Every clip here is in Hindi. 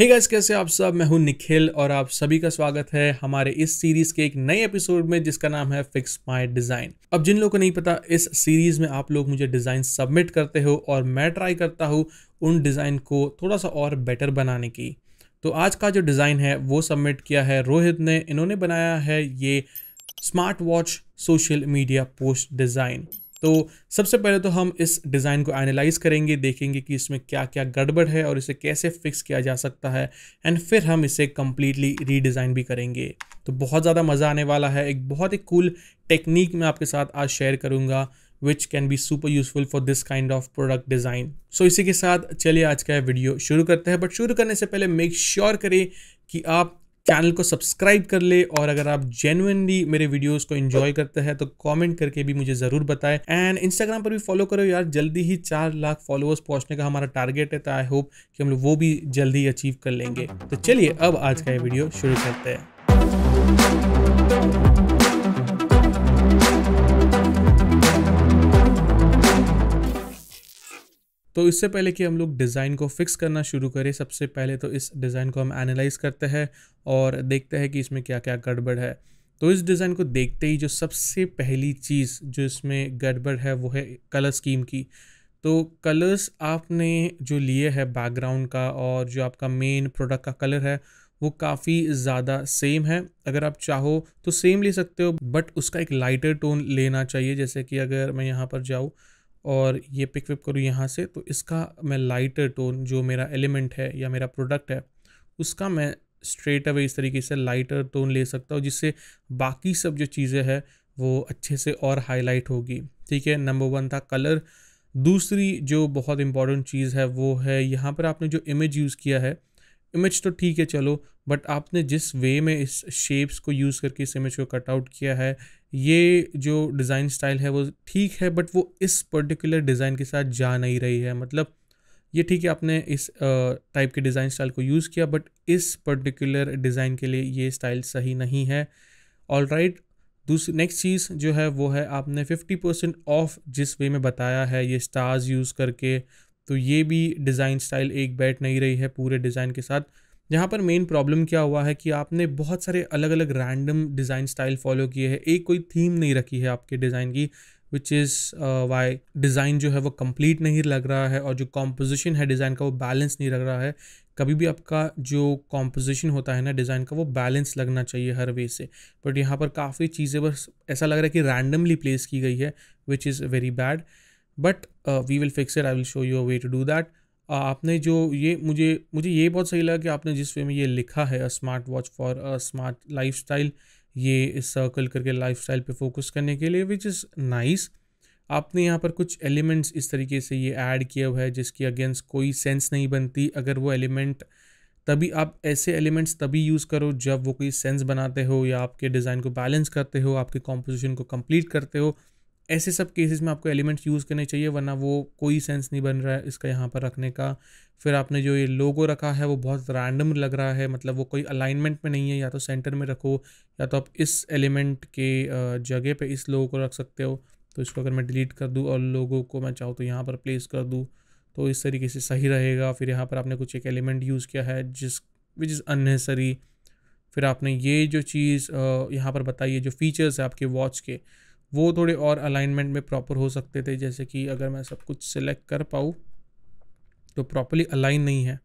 हे hey गाइस कैसे आप सब मैं हूं निखिल और आप सभी का स्वागत है हमारे इस सीरीज के एक नए एपिसोड में जिसका नाम है फिक्स माय डिजाइन अब जिन लोगों को नहीं पता इस सीरीज में आप लोग मुझे डिजाइन सबमिट करते हो और मैं ट्राई करता हूं उन डिजाइन को थोड़ा सा और बेटर बनाने की तो आज का जो डिजाइन है वो सबमिट किया है रोहित ने इन्होंने बनाया है ये smart watch social media post design तो सबसे पहले तो हम इस डिज़ाइन को एनालाइज करेंगे देखेंगे कि इसमें क्या क्या गड़बड़ है और इसे कैसे फिक्स किया जा सकता है एंड फिर हम इसे कम्प्लीटली रीडिज़ाइन भी करेंगे तो बहुत ज़्यादा मज़ा आने वाला है एक बहुत ही कूल टेक्निक मैं आपके साथ आज शेयर करूँगा which can be super useful for this kind of product design so इसी के साथ चलिए आज का वीडियो शुरू करते हैं बट शुरू करने से पहले मेक श्योर sure करें कि आप चैनल को सब्सक्राइब कर ले और अगर आप जेनुअनली मेरे वीडियोस को एंजॉय करते हैं तो कमेंट करके भी मुझे ज़रूर बताएं एंड इंस्टाग्राम पर भी फॉलो करो यार जल्दी ही चार लाख फॉलोअर्स पहुंचने का हमारा टारगेट है तो आई होप कि हम लोग वो भी जल्दी अचीव कर लेंगे तो चलिए अब आज का ये वीडियो शुरू करते हैं तो इससे पहले कि हम लोग डिज़ाइन को फिक्स करना शुरू करें सबसे पहले तो इस डिज़ाइन को हम एनालाइज करते हैं और देखते हैं कि इसमें क्या क्या गड़बड़ है तो इस डिज़ाइन को देखते ही जो सबसे पहली चीज़ जो इसमें गड़बड़ है वो है कलर स्कीम की तो कलर्स आपने जो लिए है बैकग्राउंड का और जो आपका मेन प्रोडक्ट का कलर है वो काफ़ी ज़्यादा सेम है अगर आप चाहो तो सेम ले सकते हो बट उसका एक लाइटर टोन लेना चाहिए जैसे कि अगर मैं यहाँ पर जाऊँ और ये पिक विप करूँ यहाँ से तो इसका मैं लाइटर टोन जो मेरा एलिमेंट है या मेरा प्रोडक्ट है उसका मैं स्ट्रेट अवे इस तरीके से लाइटर टोन ले सकता हूँ जिससे बाकी सब जो चीज़ें हैं वो अच्छे से और हाईलाइट होगी ठीक है नंबर वन था कलर दूसरी जो बहुत इंपॉर्टेंट चीज़ है वो है यहाँ पर आपने जो इमेज यूज़ किया है इमेज तो ठीक है चलो बट आपने जिस वे में इस शेप्स को यूज़ करके इस इमेज को कटआउट किया है ये जो डिज़ाइन स्टाइल है वो ठीक है बट वो इस पर्टिकुलर डिज़ाइन के साथ जा नहीं रही है मतलब ये ठीक है आपने इस टाइप के डिज़ाइन स्टाइल को यूज़ किया बट इस पर्टिकुलर डिज़ाइन के लिए ये स्टाइल सही नहीं है ऑल राइट दूसरी नेक्स्ट चीज़ जो है वो है आपने फिफ्टी परसेंट ऑफ जिस वे में बताया है ये स्टार्स यूज़ करके तो ये भी डिज़ाइन स्टाइल एक बैठ नहीं रही है पूरे डिज़ाइन के साथ यहाँ पर मेन प्रॉब्लम क्या हुआ है कि आपने बहुत सारे अलग अलग रैंडम डिज़ाइन स्टाइल फॉलो किए हैं एक कोई थीम नहीं रखी है आपके डिज़ाइन की विच इज़ वाई डिज़ाइन जो है वो कंप्लीट नहीं लग रहा है और जो कॉम्पोजिशन है डिज़ाइन का वो बैलेंस नहीं लग रहा है कभी भी आपका जो कॉम्पोजिशन होता है ना डिज़ाइन का वो बैलेंस लगना चाहिए हर वे से बट यहाँ पर काफ़ी चीज़ें बस ऐसा लग रहा है कि रैंडमली प्लेस की गई है which is very bad but we will fix it I will show you a way to do that आपने जो ये मुझे मुझे ये बहुत सही लगा कि आपने जिस वे में ये लिखा है smart watch for smart lifestyle ये इस सर्कल करके लाइफ स्टाइल पर फोकस करने के लिए विच इज़ नाइस आपने यहाँ पर कुछ एलिमेंट्स इस तरीके से ये ऐड किया हुआ है जिसकी अगेंस्ट कोई सेंस नहीं बनती अगर वो एलिमेंट तभी आप ऐसे एलिमेंट्स तभी यूज़ करो जब वो कोई सेंस बनाते हो या आपके डिज़ाइन को बैलेंस करते हो आपके कॉम्पोजिशन को कंप्लीट करते हो ऐसे सब केसेस में आपको एलिमेंट्स यूज़ करने चाहिए वरना वो कोई सेंस नहीं बन रहा है इसका यहाँ पर रखने का फिर आपने जो ये लोगो रखा है वो बहुत रैंडम लग रहा है मतलब वो कोई अलाइनमेंट में नहीं है या तो सेंटर में रखो या तो आप इस एलिमेंट के जगह पे इस लोगो को रख सकते हो तो इसको अगर मैं डिलीट कर दूँ और लोगों को मैं चाहूँ तो यहाँ पर प्लेस कर दूँ तो इस तरीके से सही रहेगा फिर यहाँ पर आपने कुछ एक एलिमेंट यूज़ किया है जिस विच इज़ अननेसरी फिर आपने ये जो चीज़ यहाँ पर बताई है जो फीचर्स है आपके वॉच के वो थोड़े और अलाइनमेंट में प्रॉपर हो सकते थे जैसे कि अगर मैं सब कुछ सिलेक्ट कर पाऊँ तो प्रॉपरली अलाइन नहीं है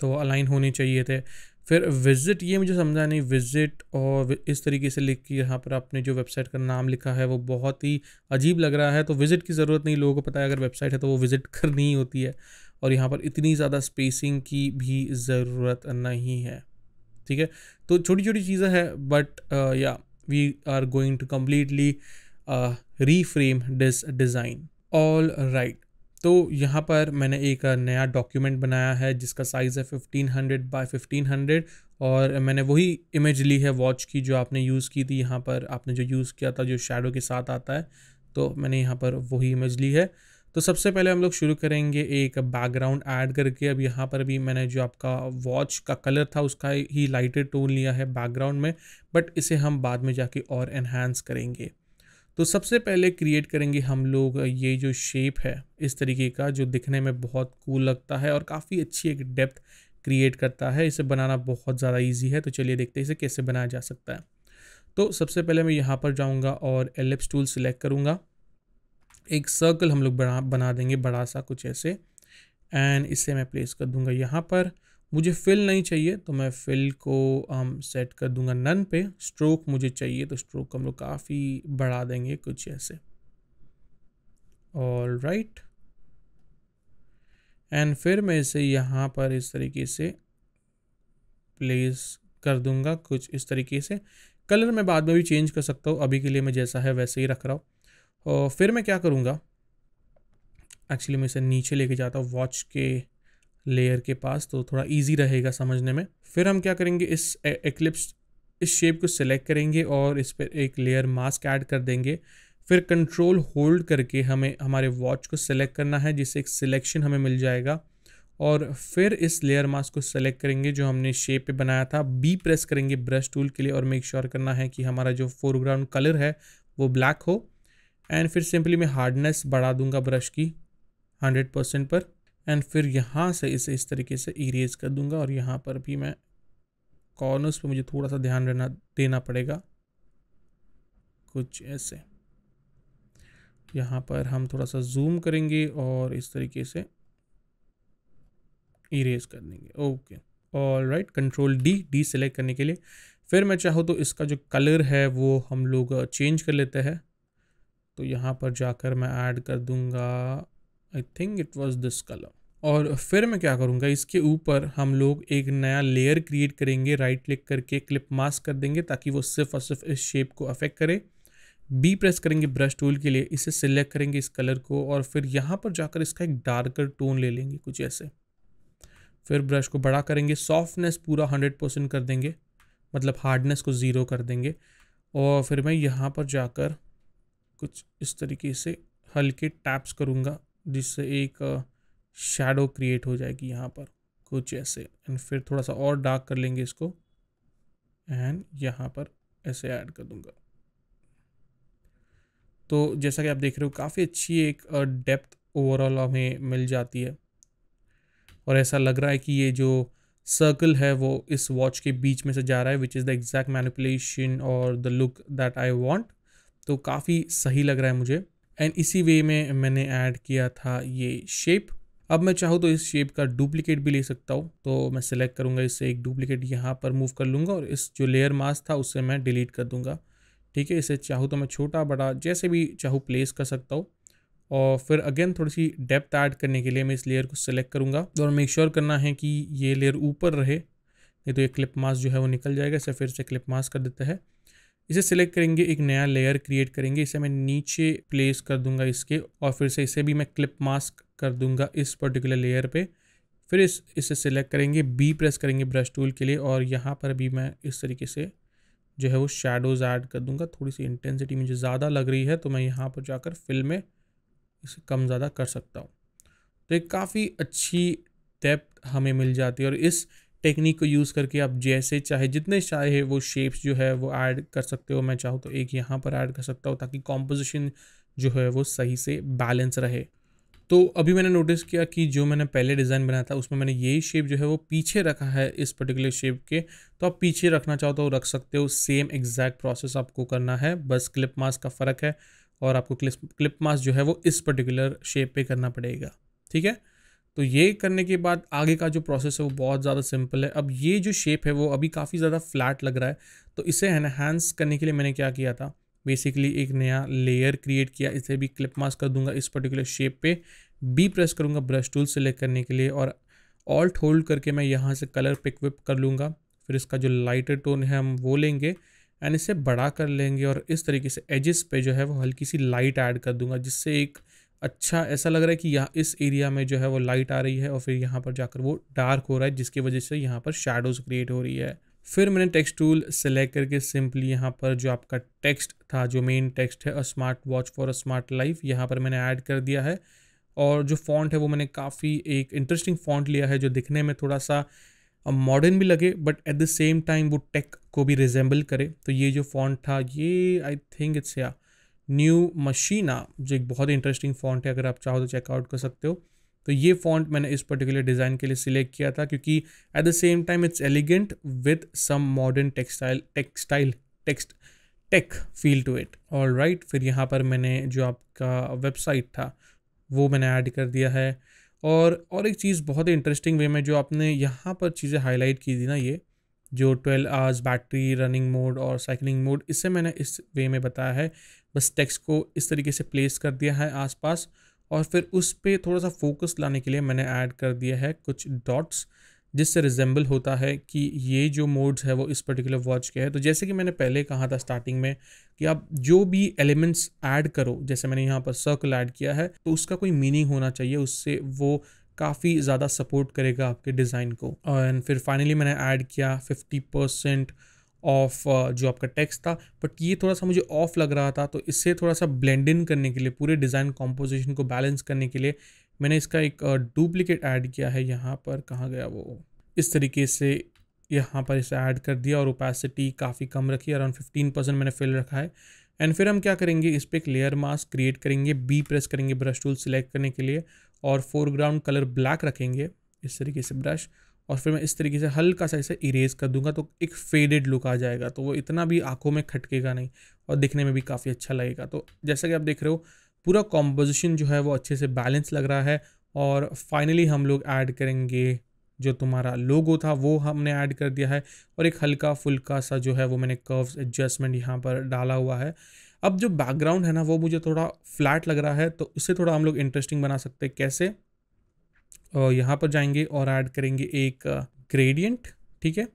तो अलाइन होने चाहिए थे फिर विजिट ये मुझे समझा नहीं विजिट और इस तरीके से लिख के यहाँ पर आपने जो वेबसाइट का नाम लिखा है वो बहुत ही अजीब लग रहा है तो विजिट की ज़रूरत नहीं लोगों को पता है अगर वेबसाइट है तो वो विजिट करनी ही होती है और यहाँ पर इतनी ज़्यादा स्पेसिंग की भी ज़रूरत नहीं है ठीक है तो छोटी छोटी चीज़ें हैं but yeah we are going to completely reframe this design all right तो यहाँ पर मैंने एक नया डॉक्यूमेंट बनाया है जिसका साइज़ है 1500 फिफ्टीन हंड्रेड और मैंने वही इमेज ली है वॉच की जो आपने यूज़ की थी यहाँ पर आपने जो यूज़ किया था जो शेडो के साथ आता है तो मैंने यहाँ पर वही इमेज ली है तो सबसे पहले हम लोग शुरू करेंगे एक बैकग्राउंड ऐड करके अब यहाँ पर भी मैंने जो आपका वॉच का कलर था उसका ही लाइटेड टोन लिया है बैकग्राउंड में बट इसे हम बाद में जाके और एनहेंस करेंगे तो सबसे पहले क्रिएट करेंगे हम लोग ये जो शेप है इस तरीके का जो दिखने में बहुत कूल लगता है और काफ़ी अच्छी एक डेप्थ क्रिएट करता है इसे बनाना बहुत ज़्यादा ईजी है तो चलिए देखते हैं इसे कैसे बनाया जा सकता है तो सबसे पहले मैं यहाँ पर जाऊँगा और एलिप्स टूल सिलेक्ट करूँगा एक सर्कल हम लोग बना बना देंगे बड़ा सा कुछ ऐसे एंड इसे मैं प्लेस कर दूँगा यहाँ पर मुझे फिल नहीं चाहिए तो मैं फिल को हम um, सेट कर दूंगा नन पे स्ट्रोक मुझे चाहिए तो स्ट्रोक हम लोग काफ़ी बढ़ा देंगे कुछ ऐसे ऑल राइट एंड फिर मैं इसे यहाँ पर इस तरीके से प्लेस कर दूंगा कुछ इस तरीके से कलर मैं बाद में भी चेंज कर सकता हूँ अभी के लिए मैं जैसा है वैसे ही रख रहा हूँ और फिर मैं क्या करूँगा एक्चुअली मैं इसे नीचे लेके जाता हूँ वॉच के लेयर के पास तो थोड़ा इजी रहेगा समझने में फिर हम क्या करेंगे इस एक्लिप्स इस शेप को सिलेक्ट करेंगे और इस पर एक लेयर मास्क ऐड कर देंगे फिर कंट्रोल होल्ड करके हमें हमारे वॉच को सिलेक्ट करना है जिससे एक सिलेक्शन हमें मिल जाएगा और फिर इस लेयर मास्क को सेलेक्ट करेंगे जो हमने शेप पे बनाया था बी प्रेस करेंगे ब्रश टूल के लिए और मेक श्योर sure करना है कि हमारा जो फोरग्राउंड कलर है वो ब्लैक हो एंड फिर सिंपली मैं हार्डनेस बढ़ा दूंगा ब्रश की हंड्रेड परसेंट पर एंड फिर यहाँ से इसे इस तरीके से इरेज कर दूंगा और यहाँ पर भी मैं कॉर्नर्स पे मुझे थोड़ा सा ध्यान रहना देना पड़ेगा कुछ ऐसे यहाँ पर हम थोड़ा सा जूम करेंगे और इस तरीके से इरेज कर देंगे okay all right control D deselect करने के लिए फिर मैं चाहूँ तो इसका जो कलर है वो हम लोग चेंज कर लेते हैं तो यहाँ पर जाकर मैं ऐड कर दूँगा I think it was this colour और फिर मैं क्या करूँगा इसके ऊपर हम लोग एक नया लेयर क्रिएट करेंगे राइट क्लिक करके क्लिप मास्क कर देंगे ताकि वो सिर्फ और सिर्फ इस शेप को अफेक्ट करे बी प्रेस करेंगे ब्रश टूल के लिए इसे सिलेक्ट करेंगे इस कलर को और फिर यहाँ पर जाकर इसका एक डार्कर टोन ले लेंगे कुछ ऐसे फिर ब्रश को बड़ा करेंगे सॉफ्टनेस पूरा हंड्रेड परसेंट कर देंगे मतलब हार्डनेस को ज़ीरो कर देंगे और फिर मैं यहाँ पर जाकर कुछ इस तरीके से हल्के टैप्स करूँगा जिससे एक शेडो क्रिएट हो जाएगी यहाँ पर कुछ ऐसे एंड फिर थोड़ा सा और डार्क कर लेंगे इसको एंड यहाँ पर ऐसे ऐड कर दूंगा तो जैसा कि आप देख रहे हो काफ़ी अच्छी एक डेप्थ ओवरऑल हमें मिल जाती है और ऐसा लग रहा है कि ये जो सर्कल है वो इस वॉच के बीच में से जा रहा है which is the exact manipulation और the look that I want तो काफ़ी सही लग रहा है मुझे एंड इसी वे में मैंने ऐड किया था ये शेप अब मैं चाहूँ तो इस शेप का डुप्लीकेट भी ले सकता हूँ तो मैं सिलेक्ट करूँगा इससे एक डुप्लीकेट यहाँ पर मूव कर लूँगा और इस जो लेयर मास्क था उससे मैं डिलीट कर दूँगा ठीक है इसे चाहूँ तो मैं छोटा बड़ा जैसे भी चाहूँ प्लेस कर सकता हूँ और फिर अगेन थोड़ी सी डेप्थ ऐड करने के लिए मैं इस लेयर को सिलेक्ट करूँगा और मेक श्योर करना है कि ये लेयर ऊपर रहे नहीं तो ये क्लिप मास्क जो है वो निकल जाएगा इसे फिर से क्लिप मास्क कर देता है इसे सिलेक्ट करेंगे एक नया लेयर क्रिएट करेंगे इसे मैं नीचे प्लेस कर दूंगा इसके और फिर से इसे भी मैं क्लिप मास्क कर दूंगा इस पर्टिकुलर लेयर पे फिर इस इसे सिलेक्ट करेंगे बी प्रेस करेंगे ब्रश टूल के लिए और यहाँ पर भी मैं इस तरीके से जो है वो शेडोज़ ऐड कर दूंगा थोड़ी सी इंटेंसिटी मुझे ज़्यादा लग रही है तो मैं यहाँ पर जाकर फिल्म में इसे कम ज़्यादा कर सकता हूँ तो एक काफ़ी अच्छी डेप्थ हमें मिल जाती है और इस टेक्निक को यूज़ करके आप जैसे चाहे जितने चाहे वो शेप्स जो है वो ऐड कर सकते हो मैं चाहूँ तो एक यहाँ पर ऐड कर सकता हूँ ताकि कॉम्पोजिशन जो है वो सही से बैलेंस रहे तो अभी मैंने नोटिस किया कि जो मैंने पहले डिज़ाइन बनाया था उसमें मैंने यही शेप जो है वो पीछे रखा है इस पर्टिकुलर शेप के तो आप पीछे रखना चाहो तो रख सकते हो सेम एग्जैक्ट प्रोसेस आपको करना है बस क्लिप मास्क का फ़र्क है और आपको क्लिप क्लिप मास्क जो है वो इस पर्टिकुलर शेप पे करना पड़ेगा ठीक है तो ये करने के बाद आगे का जो प्रोसेस है वो बहुत ज़्यादा सिंपल है अब ये जो शेप है वो अभी काफ़ी ज़्यादा फ्लैट लग रहा है तो इसे एनहेंस करने के लिए मैंने क्या किया था बेसिकली एक नया लेयर क्रिएट किया इसे भी क्लिप मास्क कर दूंगा इस पर्टिकुलर शेप पे बी प्रेस करूंगा ब्रश टूल सेलेक्ट करने के लिए और ऑल्ट होल्ड करके मैं यहाँ से कलर पिक विप कर लूँगा फिर इसका जो लाइटर टोन है हम वो लेंगे एंड इसे बड़ा कर लेंगे और इस तरीके से एजिस पे जो है वो हल्की सी लाइट ऐड कर दूंगा जिससे एक अच्छा ऐसा लग रहा है कि यहाँ इस एरिया में जो है वो लाइट आ रही है और फिर यहाँ पर जाकर वो डार्क हो रहा है जिसकी वजह से यहाँ पर शेडोज़ क्रिएट हो रही है फिर मैंने टेक्स्ट टूल सेलेक्ट करके सिंपली यहाँ पर जो आपका टेक्स्ट था जो मेन टेक्स्ट है a smart watch for a smart life यहाँ पर मैंने ऐड कर दिया है और जो फॉन्ट है वो मैंने काफ़ी एक इंटरेस्टिंग फॉन्ट लिया है जो दिखने में थोड़ा सा मॉडर्न भी लगे but at the same time वो टेक को भी रिजेंबल करे तो ये जो फॉन्ट था ये I think it's yeah Neue Machina जो एक बहुत ही इंटरेस्टिंग फॉन्ट है अगर आप चाहो तो चेकआउट कर सकते हो तो ये फॉन्ट मैंने इस पर्टिकुलर डिज़ाइन के लिए सिलेक्ट किया था क्योंकि at the same time it's elegant with some modern textile textile text tech feel to it all right फिर यहाँ पर मैंने जो आपका वेबसाइट था वो मैंने ऐड कर दिया है और और एक चीज़ बहुत ही इंटरेस्टिंग वे में जो आपने यहाँ पर चीज़ें हाईलाइट की थी ना ये जो 12 आवर्स बैटरी रनिंग मोड और साइकिलिंग मोड इसे मैंने इस वे में बताया है बस टेक्स्ट को इस तरीके से प्लेस कर दिया है आसपास और फिर उस पर थोड़ा सा फोकस लाने के लिए मैंने ऐड कर दिया है कुछ डॉट्स जिससे रिजेंबल होता है कि ये जो मोड्स है वो इस पर्टिकुलर वॉच के हैं तो जैसे कि मैंने पहले कहा था स्टार्टिंग में कि आप जो भी एलिमेंट्स ऐड करो जैसे मैंने यहाँ पर सर्कल ऐड किया है तो उसका कोई मीनिंग होना चाहिए उससे वो काफ़ी ज़्यादा सपोर्ट करेगा आपके डिज़ाइन को एंड फिर फाइनली मैंने ऐड किया फिफ्टी परसेंट ऑफ uh, जो आपका टेक्स्ट था बट ये थोड़ा सा मुझे ऑफ लग रहा था तो इससे थोड़ा सा ब्लेंड इन करने के लिए पूरे डिज़ाइन कॉम्पोजिशन को बैलेंस करने के लिए मैंने इसका एक डुप्लीकेट uh, ऐड किया है यहाँ पर कहाँ गया वो इस तरीके से यहाँ पर इसे ऐड कर दिया और ओपेसिटी काफ़ी कम रखी अराउंड फिफ्टीन परसेंट मैंने फिल रखा है एंड फिर हम क्या करेंगे इस पर एक लेयर मास्क क्रिएट करेंगे बी प्रेस करेंगे ब्रश टूल सिलेक्ट करने के लिए और फोरग्राउंड कलर ब्लैक रखेंगे इस तरीके से ब्रश और फिर मैं इस तरीके से हल्का सा इसे इरेज कर दूंगा तो एक फेडेड लुक आ जाएगा तो वो इतना भी आंखों में खटकेगा नहीं और दिखने में भी काफ़ी अच्छा लगेगा तो जैसा कि आप देख रहे हो पूरा कॉम्पोजिशन जो है वो अच्छे से बैलेंस लग रहा है और फाइनली हम लोग ऐड करेंगे जो तुम्हारा लोगो था वो हमने ऐड कर दिया है और एक हल्का फुल्का सा जो है वो मैंने कर्व्स एडजस्टमेंट यहाँ पर डाला हुआ है अब जो बैकग्राउंड है ना वो मुझे थोड़ा फ्लैट लग रहा है तो उसे थोड़ा हम लोग इंटरेस्टिंग बना सकते हैं कैसे यहाँ पर जाएंगे और ऐड करेंगे एक ग्रेडियंट ठीक है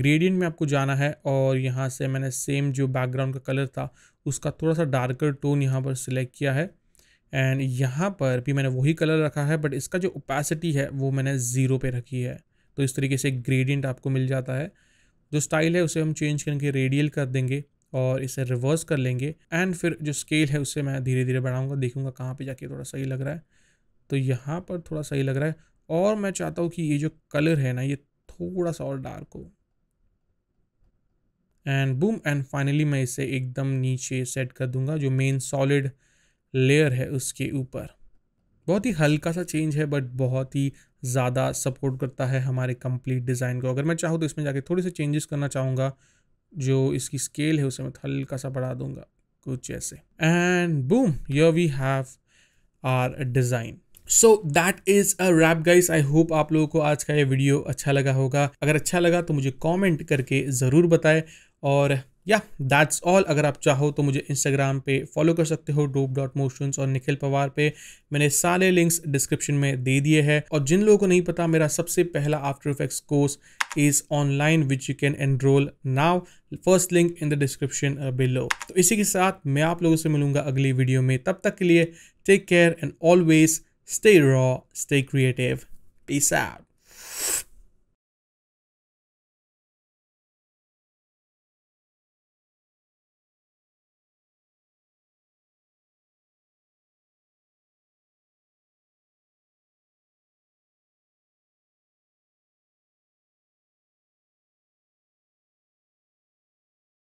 ग्रेडियंट में आपको जाना है और यहाँ से मैंने सेम जो बैकग्राउंड का कलर था उसका थोड़ा सा डार्कर टोन यहाँ पर सिलेक्ट किया है एंड यहाँ पर भी मैंने वही कलर रखा है बट इसका जो ओपेसिटी है वो मैंने ज़ीरो पे रखी है तो इस तरीके से ग्रेडियंट आपको मिल जाता है जो स्टाइल है उसे हम चेंज करके रेडियल कर देंगे और इसे रिवर्स कर लेंगे एंड फिर जो स्केल है उसे मैं धीरे धीरे बढ़ाऊँगा देखूँगा कहाँ पर जाके थोड़ा सही लग रहा है तो यहाँ पर थोड़ा सही लग रहा है और मैं चाहता हूँ कि ये जो कलर है ना ये थोड़ा सा और डार्क हो एंड बूम एंड फाइनली मैं इसे एकदम नीचे सेट कर दूंगा जो मेन सॉलिड लेयर है उसके ऊपर बहुत ही हल्का सा चेंज है बट बहुत ही ज़्यादा सपोर्ट करता है हमारे कंप्लीट डिज़ाइन को अगर मैं चाहूँ तो इसमें जाके थोड़े से चेंजेस करना चाहूँगा जो इसकी स्केल है उसे मैं हल्का सा बढ़ा दूंगा कुछ ऐसे and boom yeah we have our design so that is a wrap guys I hope आप लोगों को आज का ये वीडियो अच्छा लगा होगा अगर अच्छा लगा तो मुझे कॉमेंट करके ज़रूर बताएं और या दैट्स ऑल अगर आप चाहो तो मुझे इंस्टाग्राम पे फॉलो कर सकते हो डोप डॉट मोशंस और निखिल पवार पे मैंने सारे लिंक्स डिस्क्रिप्शन में दे दिए हैं और जिन लोगों को नहीं पता मेरा सबसे पहला After Effects course is online which you can enrol now first link in the description below तो इसी के साथ मैं आप लोगों से मिलूंगा अगली वीडियो में तब तक के लिए take care and always Stay raw, stay creative. Peace out.